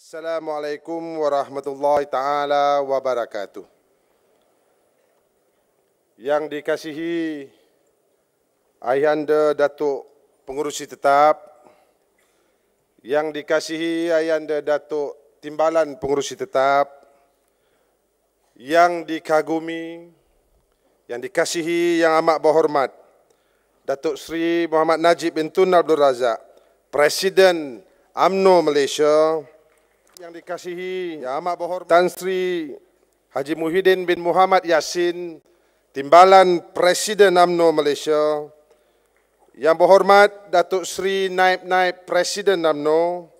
Assalamualaikum warahmatullahi taala wabarakatuh. Yang dikasihi Ayahanda Datuk Pengurusi Tetap, yang dikasihi Ayahanda Datuk Timbalan Pengurusi Tetap, yang dikagumi, yang dikasihi yang amat berhormat, Datuk Sri Muhammad Najib bin Tun Abdul Razak, Presiden AMNO Malaysia, yang dikasihi Yang amat berhormat Tan Sri Haji Muhyiddin bin Muhammad Yassin Timbalan Presiden AMNO Malaysia Yang berhormat Datuk Sri Naib-Naib Presiden AMNO,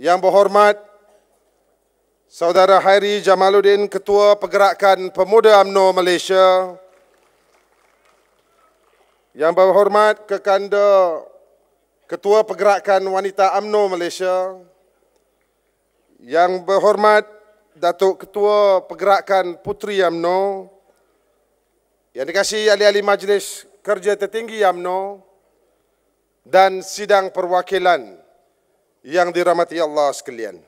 Yang berhormat Saudara Hairi Jamaluddin Ketua Pergerakan Pemuda AMNO Malaysia Yang berhormat Kekanda Ketua Pergerakan Wanita AMNO Malaysia, yang berhormat Datuk Ketua Pergerakan Puteri UMNO, yang dikasihi ahli-ahli Majlis Kerja Tertinggi UMNO dan sidang perwakilan yang dirahmati Allah sekalian.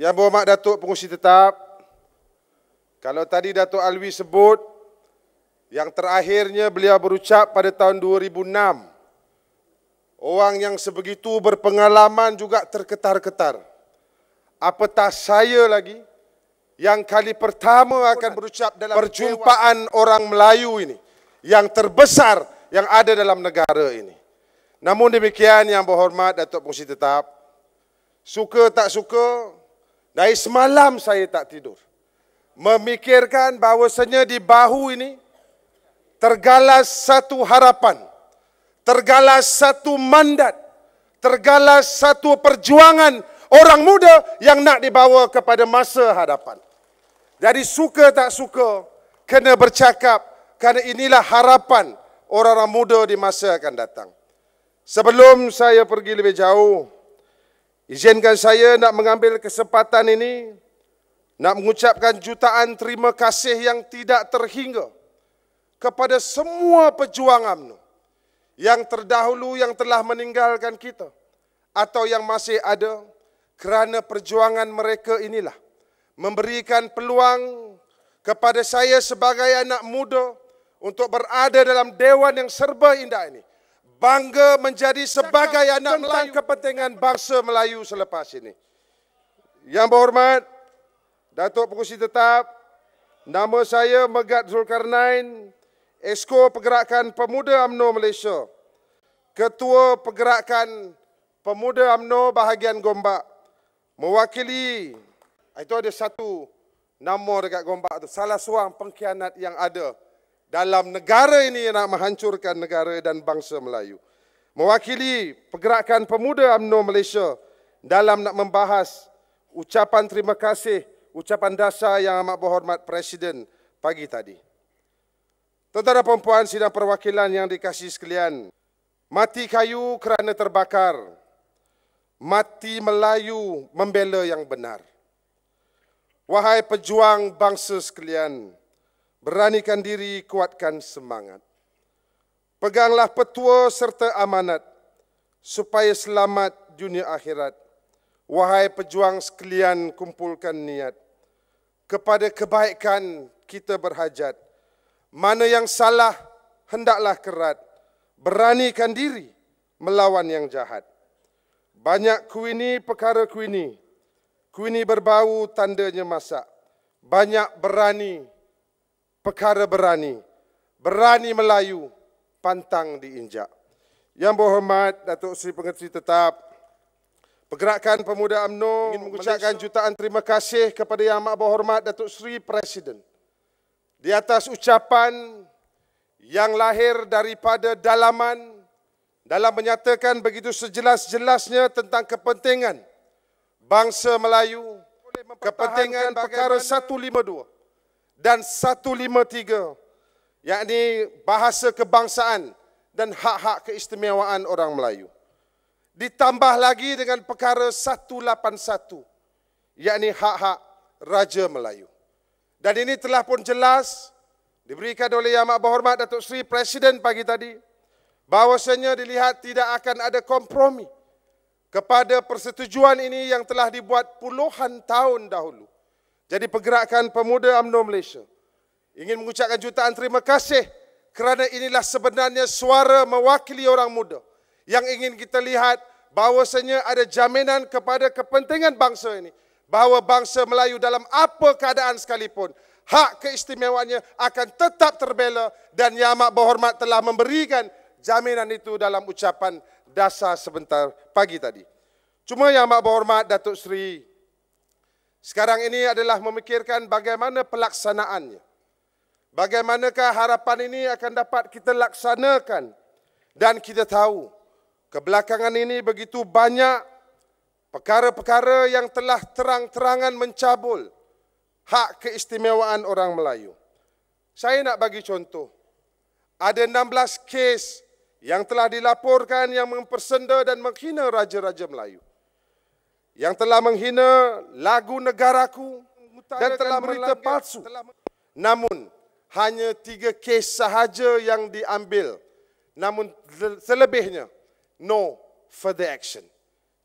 Yang berhormat Datuk Pengusi Tetap, kalau tadi Datuk Alwi sebut yang terakhirnya beliau berucap pada tahun 2006, Orang yang sebegitu berpengalaman juga terketar-ketar. Apatah saya lagi yang kali pertama akan berucap dalam perjumpaan orang Melayu ini yang terbesar yang ada dalam negara ini. Namun demikian yang berhormat Datuk Pengusi Tetap, suka tak suka, dari semalam saya tak tidur. Memikirkan bahawasanya di bahu ini tergalas satu harapan – tergalas satu mandat, tergalas satu perjuangan orang muda yang nak dibawa kepada masa hadapan. Jadi suka tak suka, kena bercakap kerana inilah harapan orang-orang muda di masa akan datang. Sebelum saya pergi lebih jauh, izinkan saya nak mengambil kesempatan ini nak mengucapkan jutaan terima kasih yang tidak terhingga kepada semua pejuang UMNO yang terdahulu yang telah meninggalkan kita atau yang masih ada kerana perjuangan mereka inilah memberikan peluang kepada saya sebagai anak muda untuk berada dalam dewan yang serba indah ini bangga menjadi sebagai Cakap anak Melayu kepentingan bangsa Melayu selepas ini yang berhormat Datuk Pengerusi Tetap nama saya Megat Zulkarnain Esko Pergerakan Pemuda AMNO Malaysia, Ketua Pergerakan Pemuda AMNO Bahagian Gombak, mewakili, ah, itu ada satu nama dekat Gombak tu, salah seorang pengkhianat yang ada dalam negara ini yang nak menghancurkan negara dan bangsa Melayu. Mewakili Pergerakan Pemuda AMNO Malaysia dalam nak membahas ucapan terima kasih, ucapan dasar yang amat berhormat Presiden pagi tadi. Tuan-tuan perempuan sidang perwakilan yang dikasih sekalian, mati kayu kerana terbakar, mati Melayu membela yang benar. Wahai pejuang bangsa sekalian, beranikan diri kuatkan semangat. Peganglah petua serta amanat supaya selamat dunia akhirat. Wahai pejuang sekalian kumpulkan niat kepada kebaikan kita berhajat mana yang salah hendaklah kerat beranikan diri melawan yang jahat banyak kuini perkara kuini kuini berbau tandanya masak banyak berani perkara berani berani melayu pantang diinjak yang berhormat datuk seri pengerusi tetap Pergerakan Pemuda UMNO ingin mengucapkan jutaan terima kasih kepada Yang Amat Berhormat Datuk Seri Presiden di atas ucapan yang lahir daripada dalaman dalam menyatakan begitu sejelas-jelasnya tentang kepentingan bangsa Melayu, kepentingan perkara 152 dan 153, yakni bahasa kebangsaan dan hak-hak keistimewaan orang Melayu. Ditambah lagi dengan perkara 181, yakni hak-hak Raja Melayu. Dan ini telah pun jelas diberikan oleh Yang Maha Hormat Datuk Seri Presiden pagi tadi bahwasanya dilihat tidak akan ada kompromi kepada persetujuan ini yang telah dibuat puluhan tahun dahulu. Jadi pergerakan pemuda UMNO Malaysia ingin mengucapkan jutaan terima kasih kerana inilah sebenarnya suara mewakili orang muda yang ingin kita lihat bahwasanya ada jaminan kepada kepentingan bangsa ini bahawa bangsa Melayu dalam apa keadaan sekalipun hak keistimewaannya akan tetap terbela dan Yang Amat Berhormat telah memberikan jaminan itu dalam ucapan dasar sebentar pagi tadi. Cuma Yang Amat Berhormat Datuk Seri sekarang ini adalah memikirkan bagaimana pelaksanaannya. Bagaimanakah harapan ini akan dapat kita laksanakan dan kita tahu kebelakangan ini begitu banyak perkara-perkara yang telah terang-terangan mencabul hak keistimewaan orang Melayu. Saya nak bagi contoh. Ada 16 kes yang telah dilaporkan yang mempersenda dan menghina raja-raja Melayu. Yang telah menghina lagu negaraku dan telah berita palsu. Namun, hanya tiga kes sahaja yang diambil. Namun, selebihnya, no further action.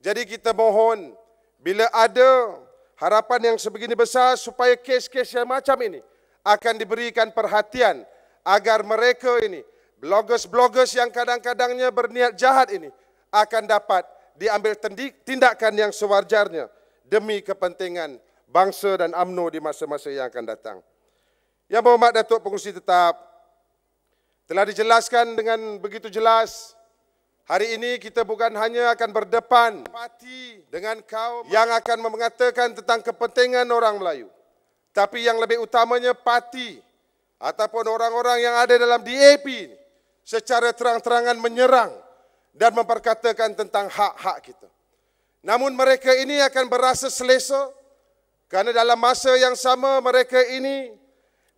Jadi kita mohon bila ada harapan yang sebegini besar supaya kes-kes yang macam ini akan diberikan perhatian agar mereka ini bloggers-bloggers yang kadang-kadangnya berniat jahat ini akan dapat diambil tindakan yang sewajarnya demi kepentingan bangsa dan amno di masa-masa yang akan datang. Yang berhormat Datuk Pengurusi Tetap telah dijelaskan dengan begitu jelas Hari ini kita bukan hanya akan berdepan dengan kaum yang akan mengatakan tentang kepentingan orang Melayu. Tapi yang lebih utamanya parti ataupun orang-orang yang ada dalam DAP secara terang-terangan menyerang dan memperkatakan tentang hak-hak kita. Namun mereka ini akan berasa selesa kerana dalam masa yang sama mereka ini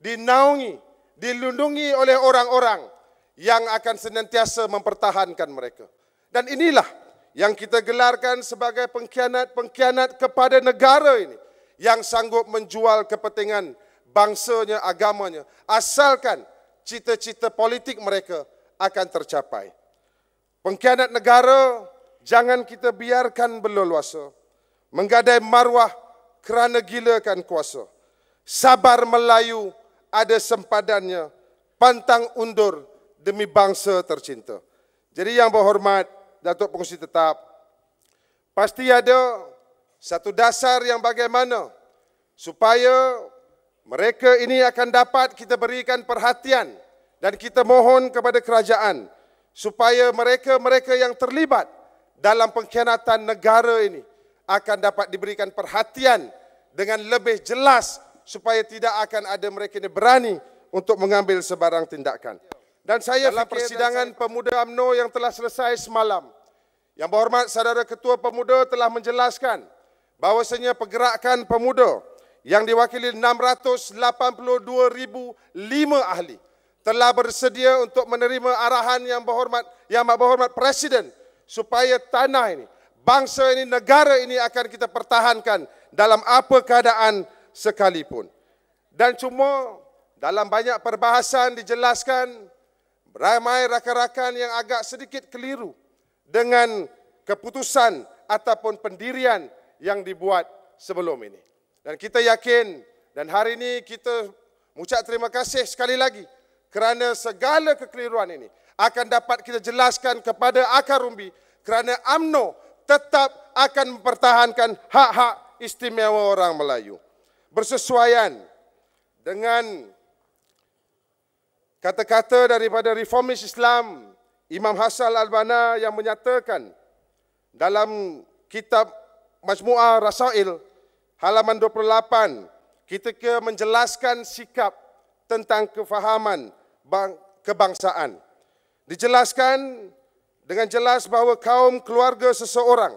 dinaungi, dilindungi oleh orang-orang yang akan senantiasa mempertahankan mereka. Dan inilah yang kita gelarkan sebagai pengkhianat-pengkhianat kepada negara ini yang sanggup menjual kepentingan bangsanya, agamanya asalkan cita-cita politik mereka akan tercapai. Pengkhianat negara jangan kita biarkan berleluasa menggadai maruah kerana gilakan kuasa. Sabar Melayu ada sempadannya, pantang undur demi bangsa tercinta. Jadi yang berhormat Datuk Pengerusi Tetap, pasti ada satu dasar yang bagaimana supaya mereka ini akan dapat kita berikan perhatian dan kita mohon kepada kerajaan supaya mereka-mereka yang terlibat dalam pengkhianatan negara ini akan dapat diberikan perhatian dengan lebih jelas supaya tidak akan ada mereka ini berani untuk mengambil sebarang tindakan. Dan saya dalam persidangan saya... pemuda AMNO yang telah selesai semalam. Yang berhormat saudara ketua pemuda telah menjelaskan bahawasanya pergerakan pemuda yang diwakili 682,005 ahli telah bersedia untuk menerima arahan yang berhormat yang amat berhormat presiden supaya tanah ini bangsa ini negara ini akan kita pertahankan dalam apa keadaan sekalipun dan cuma dalam banyak perbahasan dijelaskan ramai rakan-rakan yang agak sedikit keliru dengan keputusan ataupun pendirian yang dibuat sebelum ini. Dan kita yakin dan hari ini kita mengucap terima kasih sekali lagi kerana segala kekeliruan ini akan dapat kita jelaskan kepada akar rumbi kerana AMNO tetap akan mempertahankan hak-hak istimewa orang Melayu. Bersesuaian dengan kata-kata daripada reformis Islam Imam Hassan Al-Banna yang menyatakan dalam kitab Majmu'ah Rasail halaman 28 kita ke menjelaskan sikap tentang kefahaman kebangsaan. Dijelaskan dengan jelas bahawa kaum keluarga seseorang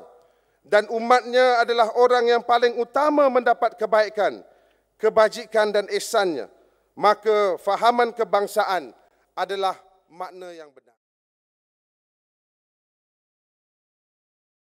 dan umatnya adalah orang yang paling utama mendapat kebaikan, kebajikan dan ihsannya maka fahaman kebangsaan adalah makna yang benar.